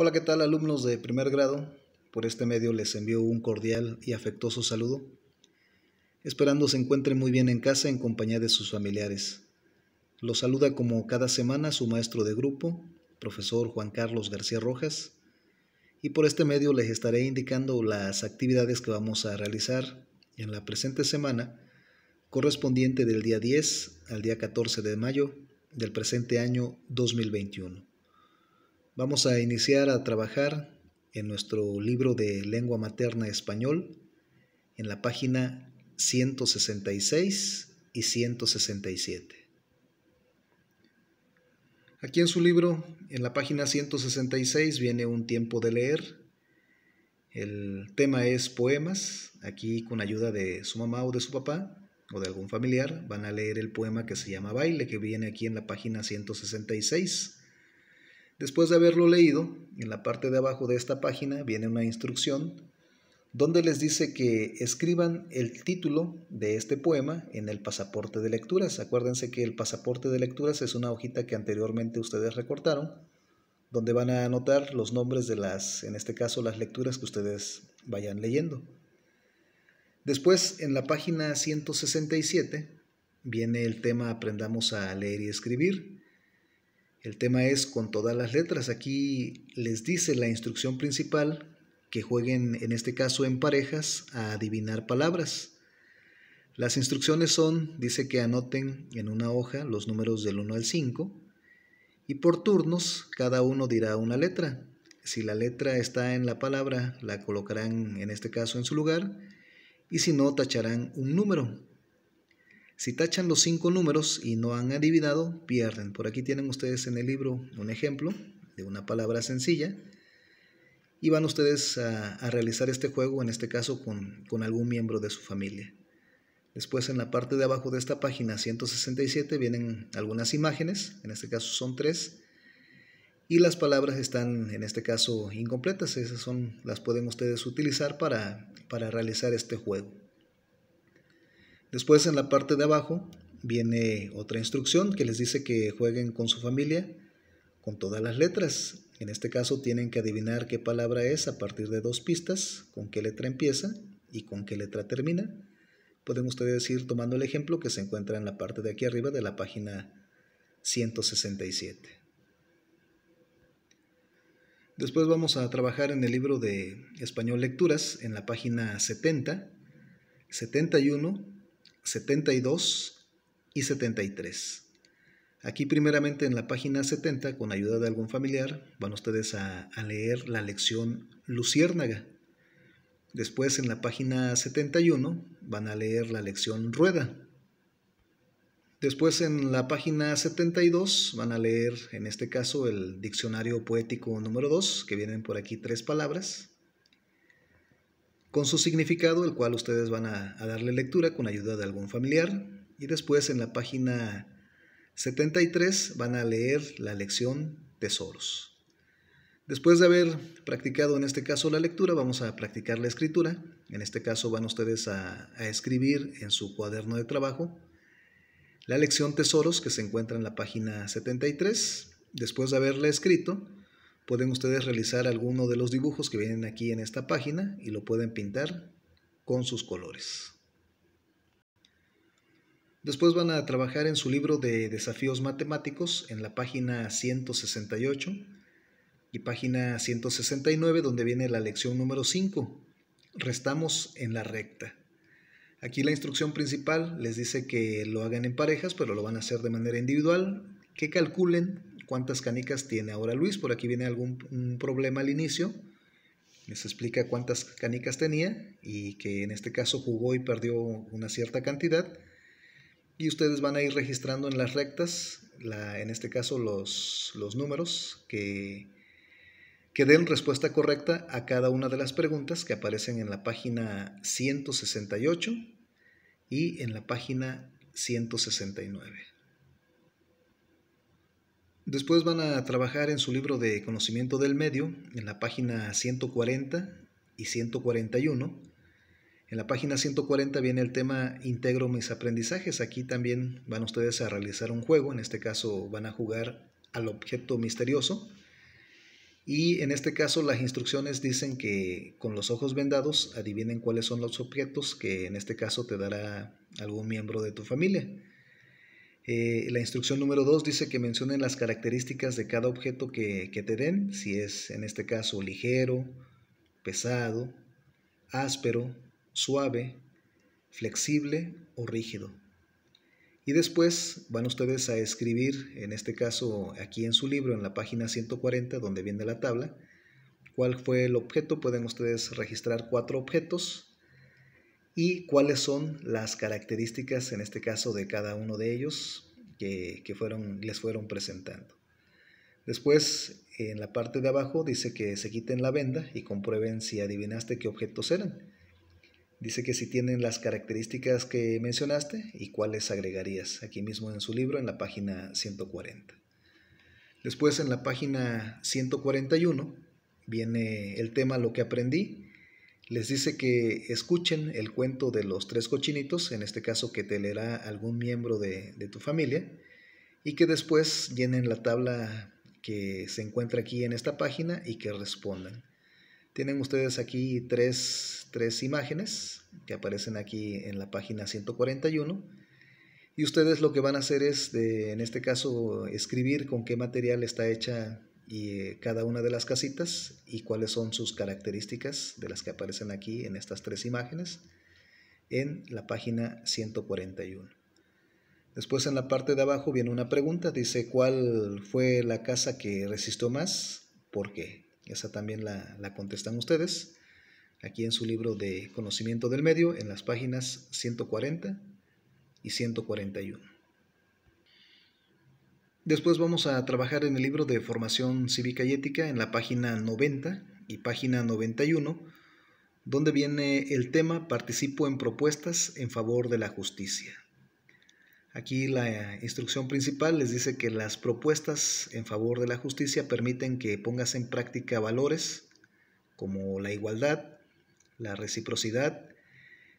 Hola, ¿qué tal alumnos de primer grado? Por este medio les envío un cordial y afectuoso saludo, esperando se encuentren muy bien en casa en compañía de sus familiares. Los saluda como cada semana su maestro de grupo, profesor Juan Carlos García Rojas, y por este medio les estaré indicando las actividades que vamos a realizar en la presente semana, correspondiente del día 10 al día 14 de mayo del presente año 2021. Vamos a iniciar a trabajar en nuestro libro de lengua materna español en la página 166 y 167. Aquí en su libro, en la página 166, viene un tiempo de leer. El tema es poemas. Aquí con ayuda de su mamá o de su papá o de algún familiar van a leer el poema que se llama Baile, que viene aquí en la página 166 Después de haberlo leído, en la parte de abajo de esta página viene una instrucción donde les dice que escriban el título de este poema en el pasaporte de lecturas. Acuérdense que el pasaporte de lecturas es una hojita que anteriormente ustedes recortaron, donde van a anotar los nombres de las, en este caso, las lecturas que ustedes vayan leyendo. Después, en la página 167, viene el tema Aprendamos a leer y escribir el tema es con todas las letras. Aquí les dice la instrucción principal que jueguen en este caso en parejas a adivinar palabras. Las instrucciones son, dice que anoten en una hoja los números del 1 al 5 y por turnos cada uno dirá una letra. Si la letra está en la palabra, la colocarán en este caso en su lugar y si no, tacharán un número. Si tachan los cinco números y no han adivinado, pierden. Por aquí tienen ustedes en el libro un ejemplo de una palabra sencilla. Y van ustedes a, realizar este juego, en este caso con, algún miembro de su familia. Después en la parte de abajo de esta página 167 vienen algunas imágenes, en este caso son tres, y las palabras están en este caso incompletas, esas son las pueden ustedes utilizar para realizar este juego. Después en la parte de abajo viene otra instrucción que les dice que jueguen con su familia con todas las letras. En este caso tienen que adivinar qué palabra es a partir de dos pistas, con qué letra empieza y con qué letra termina. Pueden ustedes ir tomando el ejemplo que se encuentra en la parte de aquí arriba de la página 167. Después vamos a trabajar en el libro de Español Lecturas en la página 70, 71 72 y 73. Aquí primeramente en la página 70, con ayuda de algún familiar, van ustedes a, leer la lección Luciérnaga. Después en la página 71 van a leer la lección Rueda. Después en la página 72 van a leer, en este caso, el diccionario poético número 2, que vienen por aquí tres palabras con su significado, el cual ustedes van a, darle lectura con ayuda de algún familiar. Y después en la página 73 van a leer la lección Tesoros. Después de haber practicado en este caso la lectura, vamos a practicar la escritura. En este caso van ustedes a, a escribir en su cuaderno de trabajo la lección Tesoros que se encuentra en la página 73. Después de haberla escrito, pueden ustedes realizar alguno de los dibujos que vienen aquí en esta página y lo pueden pintar con sus colores. Después van a trabajar en su libro de desafíos matemáticos en la página 168 y página 169 donde viene la lección número 5, restamos en la recta. Aquí la instrucción principal les dice que lo hagan en parejas, pero lo van a hacer de manera individual, que calculen cuántas canicas tiene ahora Luis. Por aquí viene algún problema al inicio. Les explica cuántas canicas tenía y que en este caso jugó y perdió una cierta cantidad. Y ustedes van a ir registrando en las rectas, en este caso los, números que, que den respuesta correcta a cada una de las preguntas que aparecen en la página 168 y en la página 169. Después van a trabajar en su libro de conocimiento del medio, en la página 140 y 141. En la página 140 viene el tema Integro mis aprendizajes. Aquí también van ustedes a realizar un juego, en este caso van a jugar al objeto misterioso. Y en este caso las instrucciones dicen que con los ojos vendados adivinen cuáles son los objetos que en este caso te dará algún miembro de tu familia. Eh, la instrucción número 2 dice que mencionen las características de cada objeto que, que te den, si es en este caso ligero, pesado, áspero, suave, flexible o rígido. Y después van ustedes a escribir, en este caso aquí en su libro, en la página 140, donde viene la tabla, cuál fue el objeto. Pueden ustedes registrar cuatro objetos y cuáles son las características, en este caso, de cada uno de ellos que, fueron, les fueron presentando. Después, en la parte de abajo, dice que se quiten la venda y comprueben si adivinaste qué objetos eran. Dice que si tienen las características que mencionaste y cuáles agregarías aquí mismo en su libro en la página 140. Después en la página 141 viene el tema lo que aprendí les dice que escuchen el cuento de los tres cochinitos, en este caso que te leerá algún miembro de, tu familia, y que después llenen la tabla que se encuentra aquí en esta página y que respondan. Tienen ustedes aquí tres, imágenes que aparecen aquí en la página 141 y ustedes lo que van a hacer es, en este caso, escribir con qué material está hecha y, eh, cada una de las casitas y cuáles son sus características de las que aparecen aquí en estas tres imágenes en la página 141. Después en la parte de abajo viene una pregunta, dice cuál fue la casa que resistió más, ¿por qué? Esa también la, la contestan ustedes aquí en su libro de conocimiento del medio en las páginas 140 y 141. Después vamos a trabajar en el libro de formación cívica y ética en la página 90 y página 91, donde viene el tema Participo en propuestas en favor de la justicia. Aquí la instrucción principal les dice que las propuestas en favor de la justicia permiten que pongas en práctica valores como la igualdad, la reciprocidad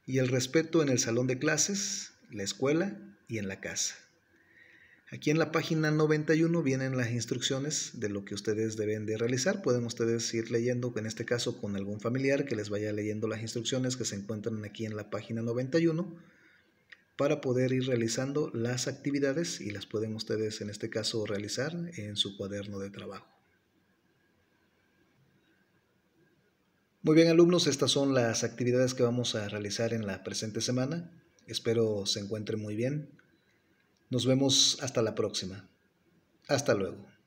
y el respeto en el salón de clases, la escuela y en la casa. Aquí en la página 91 vienen las instrucciones de lo que ustedes deben de realizar. Pueden ustedes ir leyendo, en este caso con algún familiar que les vaya leyendo las instrucciones que se encuentran aquí en la página 91 para poder ir realizando las actividades y las pueden ustedes en este caso realizar en su cuaderno de trabajo. Muy bien alumnos, estas son las actividades que vamos a realizar en la presente semana. Espero se encuentren muy bien. Nos vemos hasta la próxima. Hasta luego.